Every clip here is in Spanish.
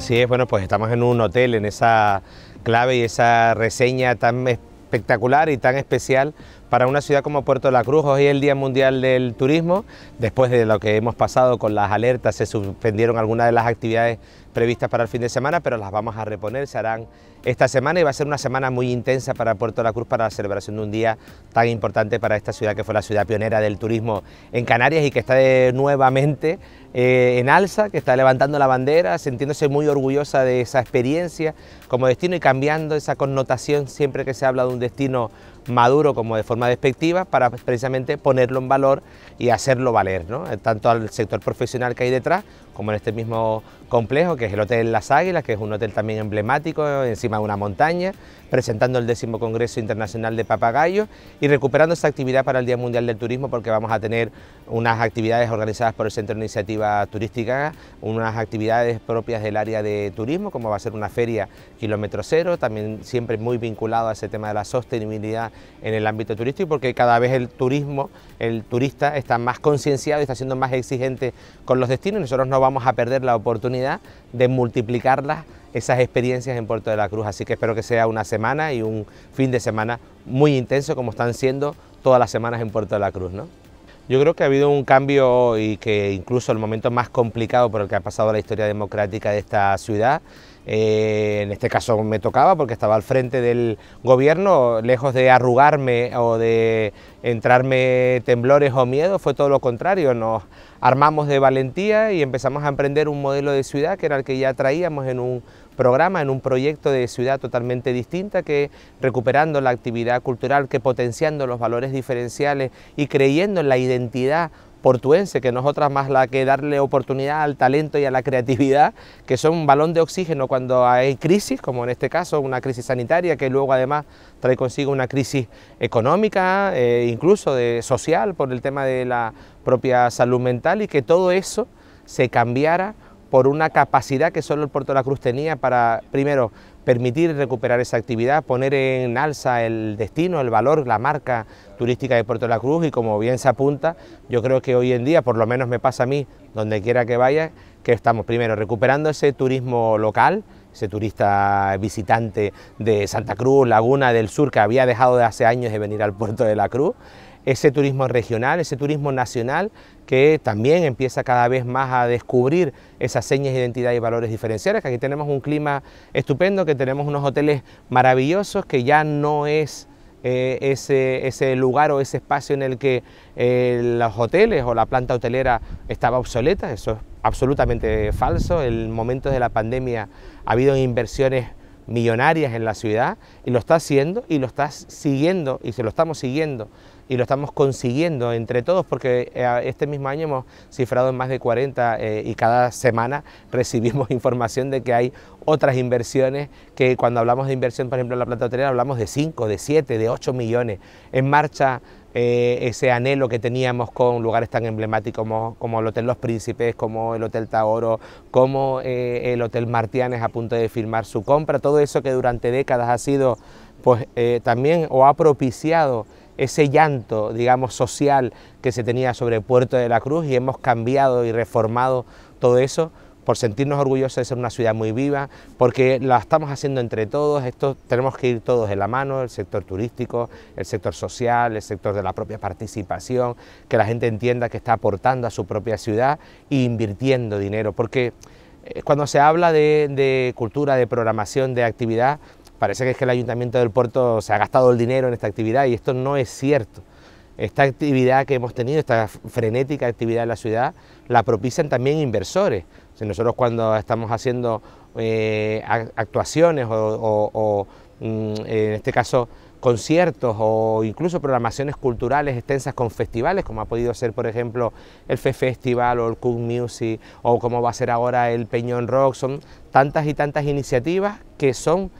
Así es, bueno, pues estamos en un hotel, en esa clave y esa reseña tan espectacular y tan especial para una ciudad como Puerto de la Cruz, hoy es el Día Mundial del Turismo, después de lo que hemos pasado con las alertas, se suspendieron algunas de las actividades previstas para el fin de semana, pero las vamos a reponer, se harán esta semana y va a ser una semana muy intensa para Puerto de la Cruz para la celebración de un día tan importante para esta ciudad que fue la ciudad pionera del turismo en Canarias y que está nuevamente eh, en alza, que está levantando la bandera, sintiéndose muy orgullosa de esa experiencia como destino y cambiando esa connotación siempre que se habla de un destino maduro como de forma despectiva, para precisamente ponerlo en valor y hacerlo valer, ¿no? tanto al sector profesional que hay detrás como en este mismo complejo, que es el Hotel Las Águilas, que es un hotel también emblemático, encima de una montaña, presentando el décimo Congreso Internacional de Papagayos y recuperando esa actividad para el Día Mundial del Turismo, porque vamos a tener unas actividades organizadas por el Centro de Iniciativa Turística, unas actividades propias del área de turismo, como va a ser una feria kilómetro cero, también siempre muy vinculado a ese tema de la sostenibilidad en el ámbito turístico, porque cada vez el turismo, el turista está más concienciado y está siendo más exigente con los destinos. Nosotros no vamos vamos a perder la oportunidad de multiplicarlas esas experiencias en Puerto de la Cruz. Así que espero que sea una semana y un fin de semana muy intenso como están siendo todas las semanas en Puerto de la Cruz. ¿no? Yo creo que ha habido un cambio y que incluso el momento más complicado por el que ha pasado la historia democrática de esta ciudad eh, en este caso me tocaba porque estaba al frente del gobierno, lejos de arrugarme o de entrarme temblores o miedo, fue todo lo contrario, nos armamos de valentía y empezamos a emprender un modelo de ciudad que era el que ya traíamos en un programa, en un proyecto de ciudad totalmente distinta que recuperando la actividad cultural, que potenciando los valores diferenciales y creyendo en la identidad portuense, que nosotras más la que darle oportunidad al talento y a la creatividad, que son un balón de oxígeno cuando hay crisis, como en este caso una crisis sanitaria, que luego además trae consigo una crisis económica, eh, incluso de, social, por el tema de la propia salud mental, y que todo eso se cambiara por una capacidad que solo el puerto de la Cruz tenía para, primero, permitir recuperar esa actividad, poner en alza el destino, el valor, la marca turística de Puerto de la Cruz y como bien se apunta, yo creo que hoy en día, por lo menos me pasa a mí, donde quiera que vaya, que estamos primero recuperando ese turismo local, ese turista visitante de Santa Cruz, Laguna del Sur, que había dejado de hace años de venir al puerto de la Cruz, ese turismo regional, ese turismo nacional que también empieza cada vez más a descubrir esas señas de identidad y valores diferenciales, que aquí tenemos un clima estupendo, que tenemos unos hoteles maravillosos, que ya no es eh, ese, ese, lugar o ese espacio en el que eh, los hoteles o la planta hotelera estaba obsoleta, eso es absolutamente falso, en momentos de la pandemia ha habido inversiones millonarias en la ciudad y lo está haciendo y lo está siguiendo y se lo estamos siguiendo y lo estamos consiguiendo entre todos porque eh, este mismo año hemos cifrado en más de 40 eh, y cada semana recibimos información de que hay otras inversiones que cuando hablamos de inversión, por ejemplo, en la planta hotelera hablamos de 5, de 7, de 8 millones. En marcha eh, ese anhelo que teníamos con lugares tan emblemáticos como, el Hotel Los Príncipes, como el Hotel Taoro, como eh, el Hotel Martianes a punto de firmar su compra, todo eso que durante décadas ha sido pues eh, también o ha propiciado ese llanto, digamos, social que se tenía sobre Puerto de la Cruz y hemos cambiado y reformado todo eso por sentirnos orgullosos de ser una ciudad muy viva, porque la estamos haciendo entre todos, esto tenemos que ir todos de la mano, el sector turístico, el sector social, el sector de la propia participación, que la gente entienda que está aportando a su propia ciudad e invirtiendo dinero, porque eh, cuando se habla de, de cultura, de programación, de actividad, parece que es que el Ayuntamiento del Puerto se ha gastado el dinero en esta actividad y esto no es cierto esta actividad que hemos tenido, esta frenética actividad de la ciudad, la propician también inversores. nosotros cuando estamos haciendo eh, actuaciones o, mm, en este caso conciertos o incluso programaciones culturales extensas con festivales, como ha podido ser por ejemplo el Fe Festival o el Cook Music o como va a ser ahora el Peñón Rock, son tantas y tantas iniciativas que son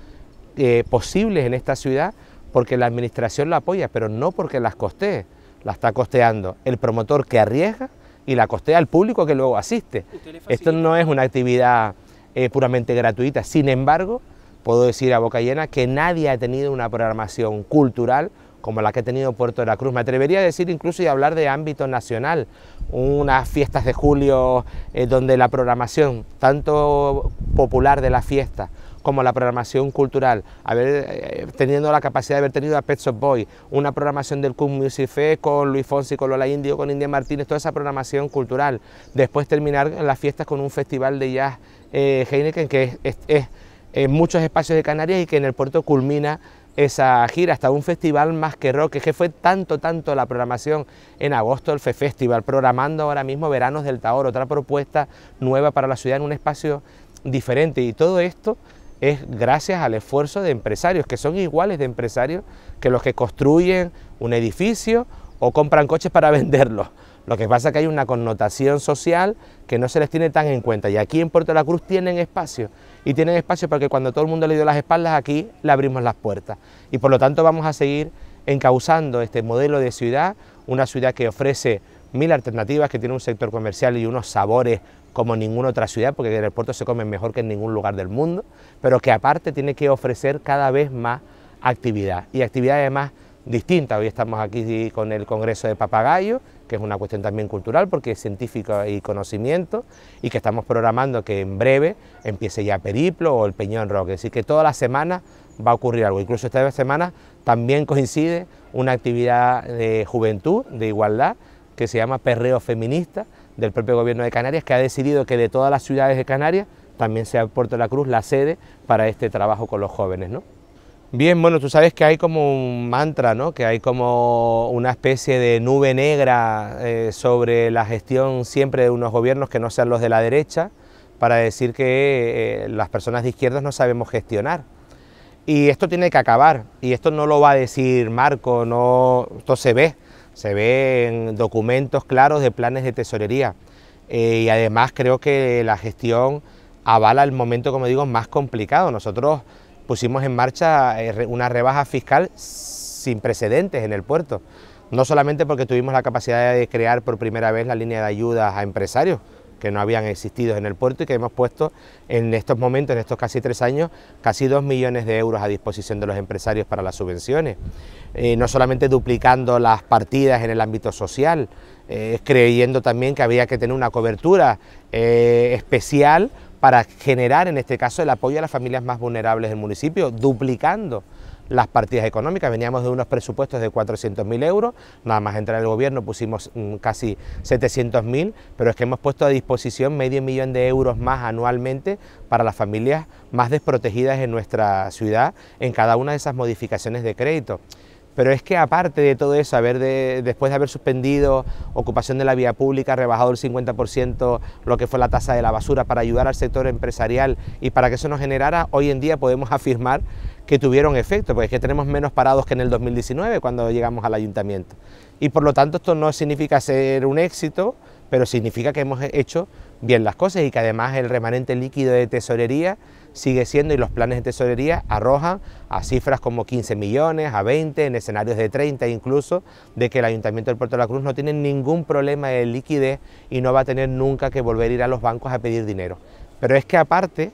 eh, posibles en esta ciudad porque la administración lo apoya, pero no porque las costee, la está costeando el promotor que arriesga y la costea el público que luego asiste. Esto no es una actividad eh, puramente gratuita, sin embargo, puedo decir a boca llena que nadie ha tenido una programación cultural como la que ha tenido Puerto de la Cruz. Me atrevería a decir incluso y hablar de ámbito nacional, unas fiestas de julio eh, donde la programación, tanto popular de la fiesta como la programación cultural, eh, teniendo la capacidad de haber tenido a Pet of Boy, una programación del Club Music Fest con Luis Fonsi, con Lola Indio, con India Martínez, toda esa programación cultural. Después terminar las fiestas con un festival de jazz eh, Heineken que es, en muchos espacios de Canarias y que en el puerto culmina esa gira, hasta un festival más que rock, que fue tanto, tanto la programación en agosto, el Fe Festival, programando ahora mismo Veranos del Taor, otra propuesta nueva para la ciudad en un espacio diferente y todo esto es gracias al esfuerzo de empresarios, que son iguales de empresarios que los que construyen un edificio o compran coches para venderlos. Lo que pasa es que hay una connotación social que no se les tiene tan en cuenta. Y aquí en Puerto de la Cruz tienen espacio. Y tienen espacio porque cuando todo el mundo le dio las espaldas, aquí le abrimos las puertas. Y por lo tanto vamos a seguir encauzando este modelo de ciudad, una ciudad que ofrece mil alternativas, que tiene un sector comercial y unos sabores como ninguna otra ciudad, porque en el puerto se come mejor que en ningún lugar del mundo, pero que aparte tiene que ofrecer cada vez más actividad y actividades además distintas. Hoy estamos aquí con el Congreso de Papagayo, que es una cuestión también cultural porque es científico y conocimiento, y que estamos programando que en breve empiece ya Periplo o el Peñón Rock. Es decir, que toda la semana va a ocurrir algo. Incluso esta semana también coincide una actividad de juventud, de igualdad, que se llama Perreo Feminista del propio gobierno de Canarias, que ha decidido que de todas las ciudades de Canarias también sea Puerto de la Cruz la sede para este trabajo con los jóvenes. ¿no? Bien, bueno, tú sabes que hay como un mantra, ¿no? que hay como una especie de nube negra eh, sobre la gestión siempre de unos gobiernos que no sean los de la derecha, para decir que eh, las personas de izquierdas no sabemos gestionar. Y esto tiene que acabar, y esto no lo va a decir Marco, no, esto se ve, se ven documentos claros de planes de tesorería eh, y además creo que la gestión avala el momento, como digo, más complicado. Nosotros pusimos en marcha eh, una rebaja fiscal sin precedentes en el puerto, no solamente porque tuvimos la capacidad de crear por primera vez la línea de ayudas a empresarios, que no habían existido en el puerto y que hemos puesto en estos momentos, en estos casi tres años, casi dos millones de euros a disposición de los empresarios para las subvenciones. Eh, no solamente duplicando las partidas en el ámbito social, eh, creyendo también que había que tener una cobertura eh, especial para generar, en este caso, el apoyo a las familias más vulnerables del municipio, duplicando las partidas económicas. Veníamos de unos presupuestos de 400.000 euros, nada más entrar el gobierno pusimos mm, casi 700.000, pero es que hemos puesto a disposición medio millón de euros más anualmente para las familias más desprotegidas en nuestra ciudad en cada una de esas modificaciones de crédito. Pero es que aparte de todo eso, haber después de haber suspendido ocupación de la vía pública, rebajado el 50% lo que fue la tasa de la basura para ayudar al sector empresarial y para que eso nos generara, hoy en día podemos afirmar que tuvieron efecto, porque es que tenemos menos parados que en el 2019 cuando llegamos al ayuntamiento. Y por lo tanto esto no significa ser un éxito, pero significa que hemos hecho bien las cosas y que además el remanente líquido de tesorería sigue siendo y los planes de tesorería arrojan a cifras como 15 millones, a 20, en escenarios de 30 incluso, de que el Ayuntamiento del Puerto de la Cruz no tiene ningún problema de liquidez y no va a tener nunca que volver a ir a los bancos a pedir dinero. Pero es que aparte,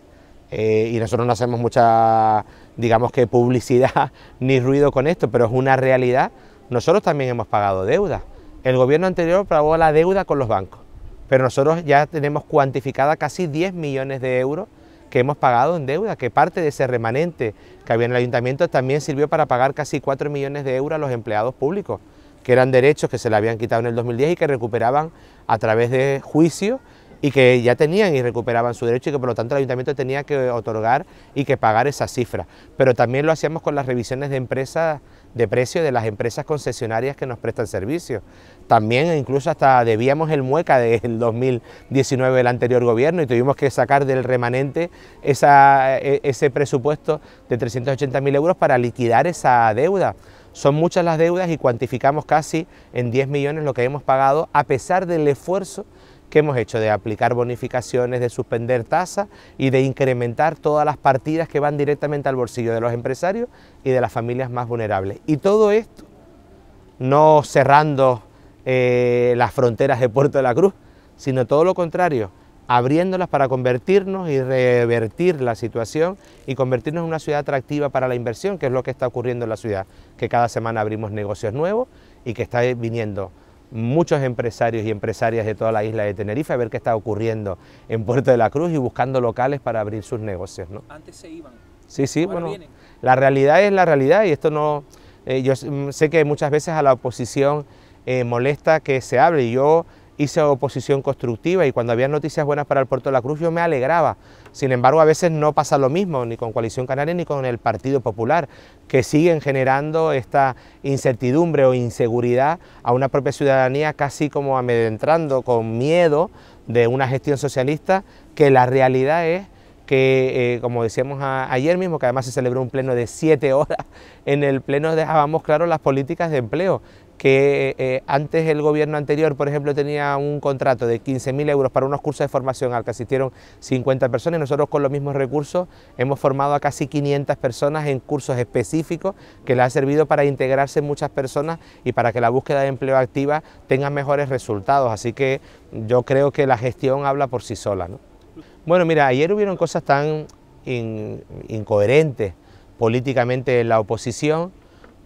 eh, y nosotros no hacemos mucha digamos que publicidad ni ruido con esto, pero es una realidad. Nosotros también hemos pagado deuda. El gobierno anterior pagó la deuda con los bancos, pero nosotros ya tenemos cuantificada casi 10 millones de euros que hemos pagado en deuda, que parte de ese remanente que había en el ayuntamiento también sirvió para pagar casi 4 millones de euros a los empleados públicos, que eran derechos que se le habían quitado en el 2010 y que recuperaban a través de juicio y que ya tenían y recuperaban su derecho y que por lo tanto el ayuntamiento tenía que otorgar y que pagar esa cifra. Pero también lo hacíamos con las revisiones de empresas de precio de las empresas concesionarias que nos prestan servicios. También incluso hasta debíamos el mueca del 2019 del anterior gobierno y tuvimos que sacar del remanente e, ese presupuesto de 380.000 euros para liquidar esa deuda. Son muchas las deudas y cuantificamos casi en 10 millones lo que hemos pagado a pesar del esfuerzo que hemos hecho de aplicar bonificaciones, de suspender tasas y de incrementar todas las partidas que van directamente al bolsillo de los empresarios y de las familias más vulnerables. Y todo esto no cerrando eh, las fronteras de Puerto de la Cruz, sino todo lo contrario, abriéndolas para convertirnos y revertir la situación y convertirnos en una ciudad atractiva para la inversión, que es lo que está ocurriendo en la ciudad, que cada semana abrimos negocios nuevos y que está viniendo muchos empresarios y empresarias de toda la isla de Tenerife a ver qué está ocurriendo en Puerto de la Cruz y buscando locales para abrir sus negocios. ¿no? Antes se iban. Sí, sí, bueno, la realidad es la realidad y esto no... Eh, yo mm, sé que muchas veces a la oposición eh, molesta que se hable y yo hice oposición constructiva y cuando había noticias buenas para el puerto de la Cruz yo me alegraba. Sin embargo, a veces no pasa lo mismo ni con Coalición Canaria ni con el Partido Popular, que siguen generando esta incertidumbre o inseguridad a una propia ciudadanía casi como amedrentando con miedo de una gestión socialista que la realidad es que, eh, como decíamos ayer mismo, que además se celebró un pleno de siete horas, en el pleno dejábamos claro las políticas de empleo que eh, antes el gobierno anterior, por ejemplo, tenía un contrato de 15.000 euros para unos cursos de formación al que asistieron 50 personas y nosotros con los mismos recursos hemos formado a casi 500 personas en cursos específicos que le ha servido para integrarse muchas personas y para que la búsqueda de empleo activa tenga mejores resultados. Así que yo creo que la gestión habla por sí sola. Bueno, mira, ayer hubieron cosas tan incoherentes políticamente en la oposición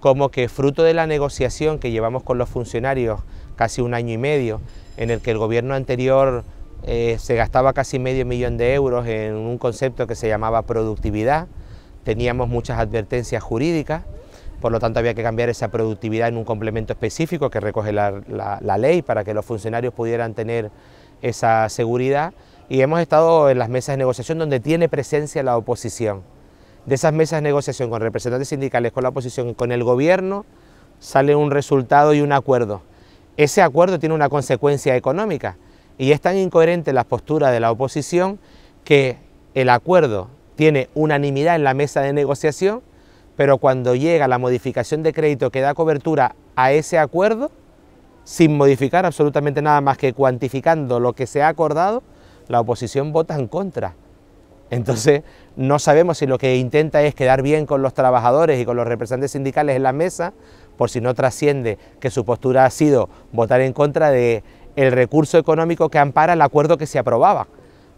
como que fruto de la negociación que llevamos con los funcionarios casi un año y medio, en el que el gobierno anterior eh, se gastaba casi medio millón de euros en un concepto que se llamaba productividad, teníamos muchas advertencias jurídicas, por lo tanto había que cambiar esa productividad en un complemento específico que recoge la, la ley para que los funcionarios pudieran tener esa seguridad y hemos estado en las mesas de negociación donde tiene presencia la oposición de esas mesas de negociación con representantes sindicales, con la oposición, y con el gobierno, sale un resultado y un acuerdo. Ese acuerdo tiene una consecuencia económica y es tan incoherente la postura de la oposición que el acuerdo tiene unanimidad en la mesa de negociación, pero cuando llega la modificación de crédito que da cobertura a ese acuerdo, sin modificar absolutamente nada más que cuantificando lo que se ha acordado, la oposición vota en contra. Entonces, no sabemos si lo que intenta es quedar bien con los trabajadores y con los representantes sindicales en la mesa, por si no trasciende que su postura ha sido votar en contra de el recurso económico que ampara el acuerdo que se aprobaba.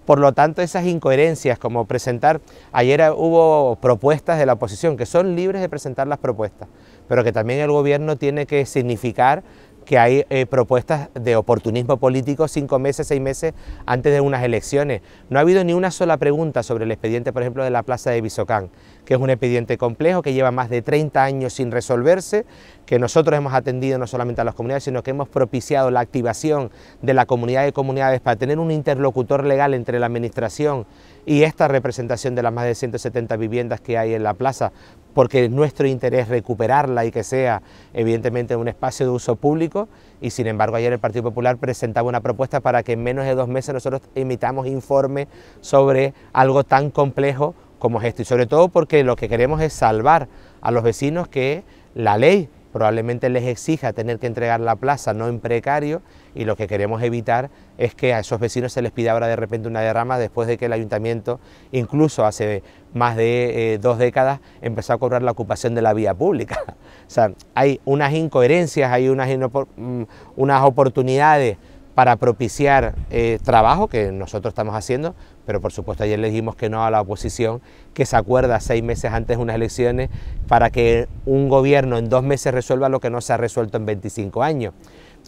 Por lo tanto, esas incoherencias, como presentar, ayer hubo propuestas de la oposición, que son libres de presentar las propuestas, pero que también el gobierno tiene que significar que hay eh, propuestas de oportunismo político cinco meses, seis meses antes de unas elecciones. No ha habido ni una sola pregunta sobre el expediente, por ejemplo, de la plaza de Bisocán que es un expediente complejo que lleva más de 30 años sin resolverse, que nosotros hemos atendido no solamente a las comunidades, sino que hemos propiciado la activación de la comunidad de comunidades para tener un interlocutor legal entre la Administración y esta representación de las más de 170 viviendas que hay en la plaza, porque nuestro interés recuperarla y que sea evidentemente un espacio de uso público y sin embargo ayer el Partido Popular presentaba una propuesta para que en menos de dos meses nosotros emitamos informe sobre algo tan complejo como gesto y sobre todo porque lo que queremos es salvar a los vecinos que la ley probablemente les exija tener que entregar la plaza no en precario y lo que queremos evitar es que a esos vecinos se les pida ahora de repente una derrama después de que el ayuntamiento incluso hace más de eh, dos décadas empezó a cobrar la ocupación de la vía pública. o sea, hay unas incoherencias, hay unas, mm, unas oportunidades para propiciar eh, trabajo que nosotros estamos haciendo, pero por supuesto ayer le dijimos que no a la oposición, que se acuerda seis meses antes de unas elecciones para que un gobierno en dos meses resuelva lo que no se ha resuelto en 25 años.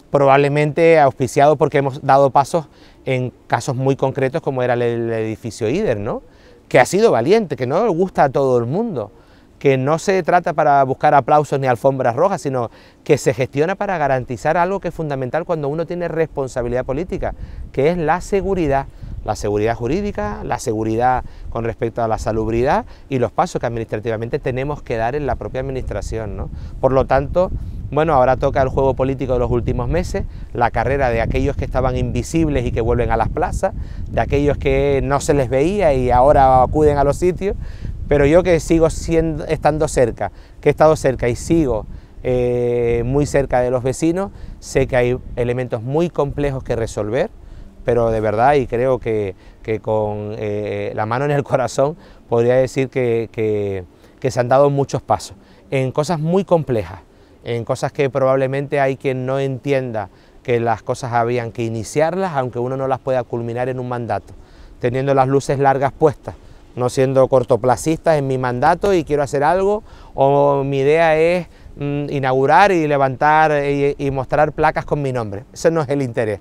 Probablemente auspiciado porque hemos dado pasos en casos muy concretos como era el, edificio IDER, ¿no? que ha sido valiente, que no le gusta a todo el mundo, que no se trata para buscar aplausos ni alfombras rojas, sino que se gestiona para garantizar algo que es fundamental cuando uno tiene responsabilidad política, que es la seguridad la seguridad jurídica, la seguridad con respecto a la salubridad y los pasos que administrativamente tenemos que dar en la propia administración. ¿no? Por lo tanto, bueno, ahora toca el juego político de los últimos meses, la carrera de aquellos que estaban invisibles y que vuelven a las plazas, de aquellos que no se les veía y ahora acuden a los sitios, pero yo que sigo siendo, estando cerca, que he estado cerca y sigo eh, muy cerca de los vecinos, sé que hay elementos muy complejos que resolver, pero de verdad y creo que, con eh, la mano en el corazón podría decir que, se han dado muchos pasos en cosas muy complejas, en cosas que probablemente hay quien no entienda que las cosas habían que iniciarlas, aunque uno no las pueda culminar en un mandato, teniendo las luces largas puestas, no siendo cortoplacista en mi mandato y quiero hacer algo, o mi idea es mm, inaugurar y levantar eh, y mostrar placas con mi nombre. Ese no es el interés.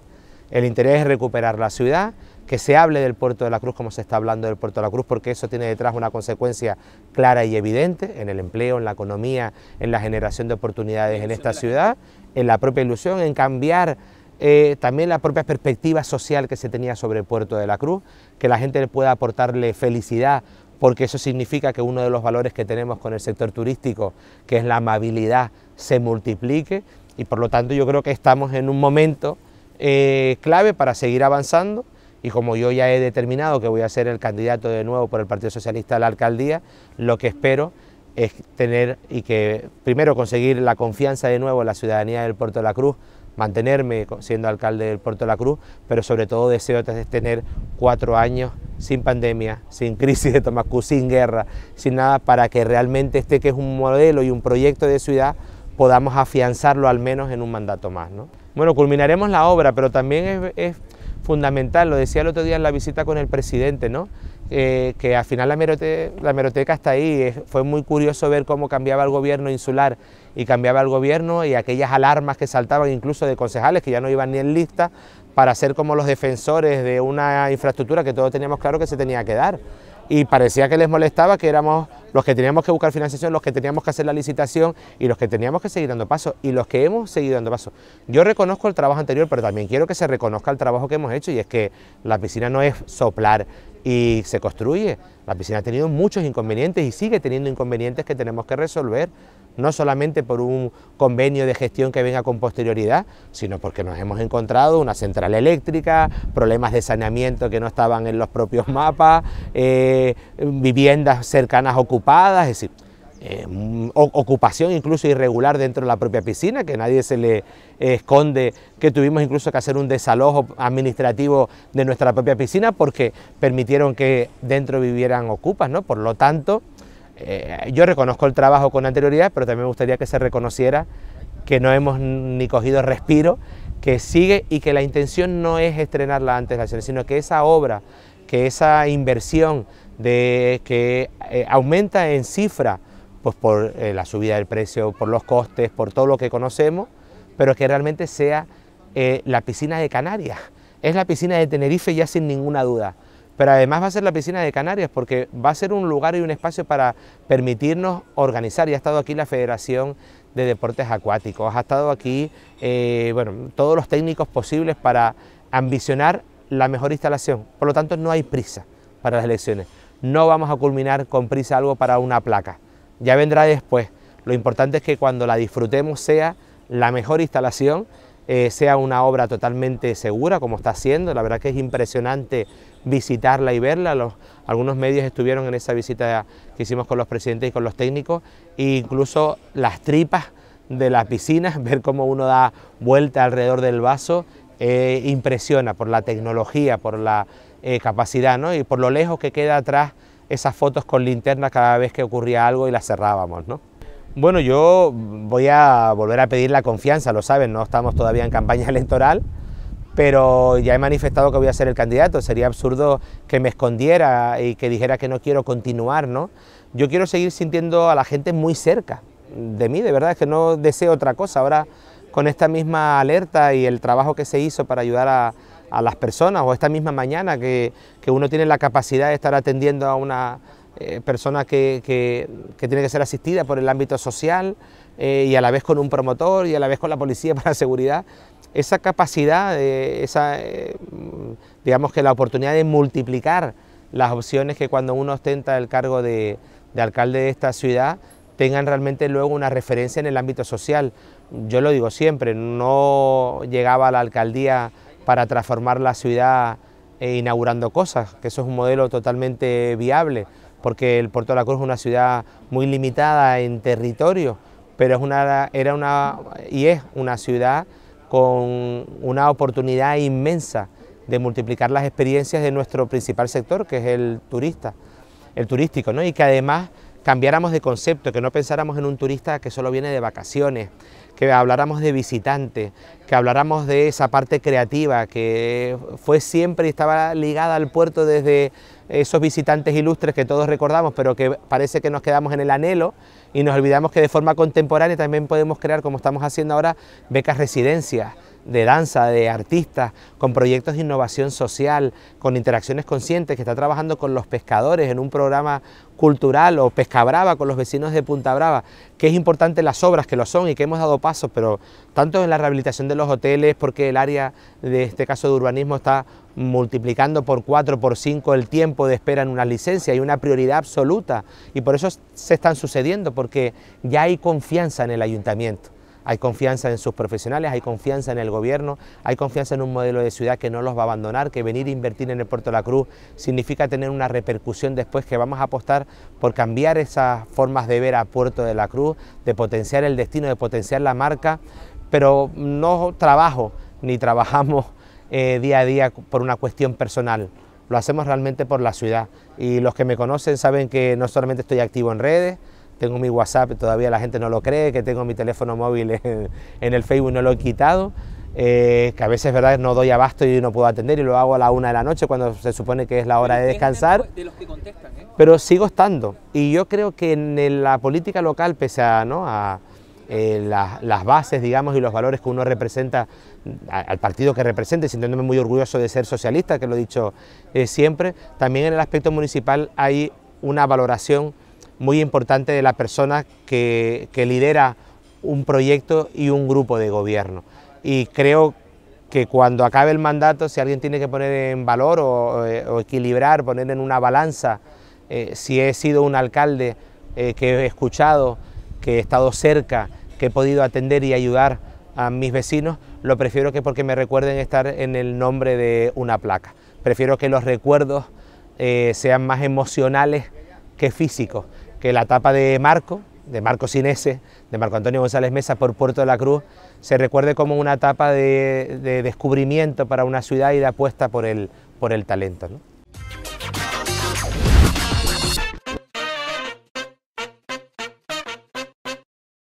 El interés es recuperar la ciudad, que se hable del puerto de la Cruz como se está hablando del puerto de la Cruz, porque eso tiene detrás una consecuencia clara y evidente en el empleo, en la economía, en la generación de oportunidades en esta ciudad, en la propia ilusión, en cambiar eh, también la propia perspectiva social que se tenía sobre el puerto de la Cruz, que la gente pueda aportarle felicidad, porque eso significa que uno de los valores que tenemos con el sector turístico, que es la amabilidad, se multiplique y por lo tanto yo creo que estamos en un momento eh, clave para seguir avanzando y como yo ya he determinado que voy a ser el candidato de nuevo por el Partido Socialista a la alcaldía, lo que espero es tener y que primero conseguir la confianza de nuevo en la ciudadanía del Puerto de la Cruz, mantenerme siendo alcalde del Puerto de la Cruz, pero sobre todo deseo tener cuatro años sin pandemia, sin crisis de Tomacú, sin guerra, sin nada, para que realmente este que es un modelo y un proyecto de ciudad podamos afianzarlo al menos en un mandato más. ¿no? Bueno, culminaremos la obra, pero también es, fundamental, lo decía el otro día en la visita con el presidente, ¿no? Eh, que al final la, la meroteca está ahí, fue muy curioso ver cómo cambiaba el gobierno insular y cambiaba el gobierno y aquellas alarmas que saltaban incluso de concejales que ya no iban ni en lista para ser como los defensores de una infraestructura que todos teníamos claro que se tenía que dar y parecía que les molestaba que éramos los que teníamos que buscar financiación, los que teníamos que hacer la licitación y los que teníamos que seguir dando paso... y los que hemos seguido dando paso... Yo reconozco el trabajo anterior, pero también quiero que se reconozca el trabajo que hemos hecho y es que la piscina no es soplar y se construye. La piscina ha tenido muchos inconvenientes y sigue teniendo inconvenientes que tenemos que resolver no solamente por un convenio de gestión que venga con posterioridad, sino porque nos hemos encontrado una central eléctrica, problemas de saneamiento que no estaban en los propios mapas, eh, viviendas cercanas ocupadas, es decir, eh, mm, ocupación incluso irregular dentro de la propia piscina, que nadie se le eh, esconde que tuvimos incluso que hacer un desalojo administrativo de nuestra propia piscina porque permitieron que dentro vivieran ocupas, ¿no? Por lo tanto, eh, yo reconozco el trabajo con anterioridad, pero también me gustaría que se reconociera que no hemos ni cogido respiro, que sigue y que la intención no es estrenarla antes de la sino que esa obra, que esa inversión que eh, aumenta en cifra pues por eh, la subida del precio, por los costes, por todo lo que conocemos, pero que realmente sea la piscina de Canarias. Es la piscina de Tenerife ya sin ninguna duda pero además va a ser la piscina de Canarias porque va a ser un lugar y un espacio para permitirnos organizar. ...y ha estado aquí la Federación de Deportes Acuáticos, ha estado aquí eh, bueno, todos los técnicos posibles para ambicionar la mejor instalación. Por lo tanto, no hay prisa para las elecciones. No vamos a culminar con prisa algo para una placa. Ya vendrá después. Lo importante es que cuando la disfrutemos sea la mejor instalación eh, sea una obra totalmente segura, como está siendo. La verdad que es impresionante visitarla y verla. algunos medios estuvieron en esa visita que hicimos con los presidentes y con los técnicos, e incluso las tripas de la piscina, ver cómo uno da vuelta alrededor del vaso, eh, impresiona por la tecnología, por la eh, capacidad y por lo lejos que queda atrás esas fotos con linterna cada vez que ocurría algo y las cerrábamos. Bueno, yo voy a volver a pedir la confianza, lo saben, no estamos todavía en campaña electoral, pero ya he manifestado que voy a ser el candidato. Sería absurdo que me escondiera y que dijera que no quiero continuar, ¿no? Yo quiero seguir sintiendo a la gente muy cerca de mí, de verdad, es que no deseo otra cosa. Ahora, con esta misma alerta y el trabajo que se hizo para ayudar a, las personas, o esta misma mañana que uno tiene la capacidad de estar atendiendo a una eh, persona que, que, tiene que ser asistida por el ámbito social eh, y a la vez con un promotor y a la vez con la policía para seguridad. Esa capacidad, eh, esa, digamos que la oportunidad de multiplicar las opciones que cuando uno ostenta el cargo de, de alcalde de esta ciudad tengan realmente luego una referencia en el ámbito social. Yo lo digo siempre, no llegaba a la alcaldía para transformar la ciudad inaugurando cosas, que eso es un modelo totalmente viable porque el Puerto de la Cruz es una ciudad muy limitada en territorio, pero es una, era una, y es una ciudad con una oportunidad inmensa de multiplicar las experiencias de nuestro principal sector, que es el turista, el turístico, ¿no? y que además cambiáramos de concepto, que no pensáramos en un turista que solo viene de vacaciones, que habláramos de visitante, que habláramos de esa parte creativa que fue siempre y estaba ligada al puerto desde esos visitantes ilustres que todos recordamos, pero que parece que nos quedamos en el anhelo y nos olvidamos que de forma contemporánea también podemos crear, como estamos haciendo ahora, becas residencias de danza, de artistas, con proyectos de innovación social, con interacciones conscientes, que está trabajando con los pescadores en un programa cultural o Pescabrava con los vecinos de Punta Brava, que es importante las obras que lo son y que hemos dado pasos, pero tanto en la rehabilitación de los hoteles, porque el área de este caso de urbanismo está multiplicando por cuatro por cinco el tiempo de espera en una licencia, hay una prioridad absoluta y por eso se están sucediendo, porque ya hay confianza en el ayuntamiento. Hay confianza en sus profesionales, hay confianza en el gobierno, hay confianza en un modelo de ciudad que no los va a abandonar, que venir a invertir en el Puerto de la Cruz significa tener una repercusión después que vamos a apostar por cambiar esas formas de ver a Puerto de la Cruz, de potenciar el destino, de potenciar la marca, pero no trabajo ni trabajamos eh, día a día por una cuestión personal lo hacemos realmente por la ciudad. Y los que me conocen saben que no solamente estoy activo en redes, tengo mi WhatsApp, todavía la gente no lo cree, que tengo mi teléfono móvil en, el Facebook, no lo he quitado, eh, que a veces verdad no doy abasto y no puedo atender y lo hago a la una de la noche cuando se supone que es la hora de descansar. ¿eh? Pero sigo estando y yo creo que en la política local, pese a, eh, las, bases, digamos, y los valores que uno representa al partido que represente, sintiéndome muy orgulloso de ser socialista, que lo he dicho siempre, también en el aspecto municipal hay una valoración muy importante de la persona que, lidera un proyecto y un grupo de gobierno. Y creo que cuando acabe el mandato, si alguien tiene que poner en valor o, equilibrar, poner en una balanza, eh, si he sido un alcalde eh, que he escuchado, que he estado cerca, que he podido atender y ayudar a mis vecinos, lo prefiero que porque me recuerden estar en el nombre de una placa. Prefiero que los recuerdos eh, sean más emocionales que físicos que la etapa de Marco, de Marco Sinese, de Marco Antonio González Mesa por Puerto de la Cruz, se recuerde como una etapa de, de descubrimiento para una ciudad y de apuesta por el, por el talento. ¿no?